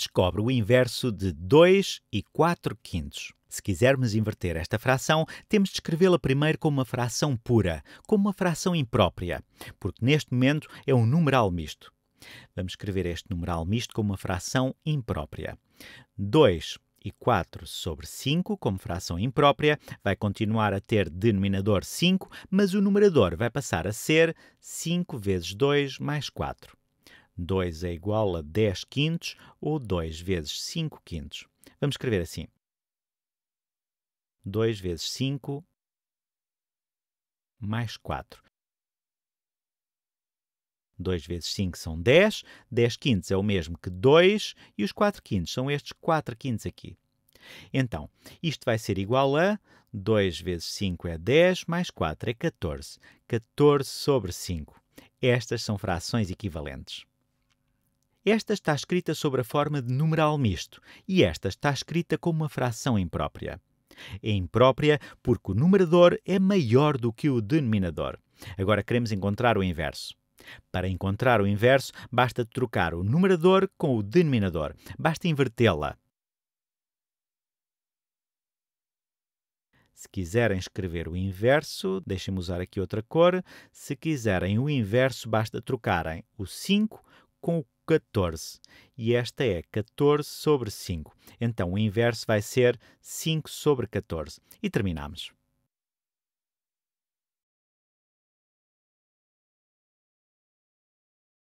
descobre o inverso de 2 e 4 quintos. Se quisermos inverter esta fração, temos de escrevê-la primeiro como uma fração pura, como uma fração imprópria, porque neste momento é um numeral misto. Vamos escrever este numeral misto como uma fração imprópria. 2 e 4 sobre 5, como fração imprópria, vai continuar a ter denominador 5, mas o numerador vai passar a ser 5 vezes 2 mais 4. 2 é igual a 10 quintos ou 2 vezes 5 quintos. Vamos escrever assim. 2 vezes 5 mais 4. 2 vezes 5 são 10. 10 quintos é o mesmo que 2 e os 4 quintos são estes 4 quintos aqui. Então, isto vai ser igual a 2 vezes 5 é 10, mais 4 é 14. 14 sobre 5. Estas são frações equivalentes. Esta está escrita sobre a forma de numeral misto e esta está escrita como uma fração imprópria. É imprópria porque o numerador é maior do que o denominador. Agora queremos encontrar o inverso. Para encontrar o inverso, basta trocar o numerador com o denominador. Basta invertê-la. Se quiserem escrever o inverso, deixem-me usar aqui outra cor. Se quiserem o inverso, basta trocarem o 5 com o 14. E esta é 14 sobre 5. Então o inverso vai ser 5 sobre 14. E terminamos.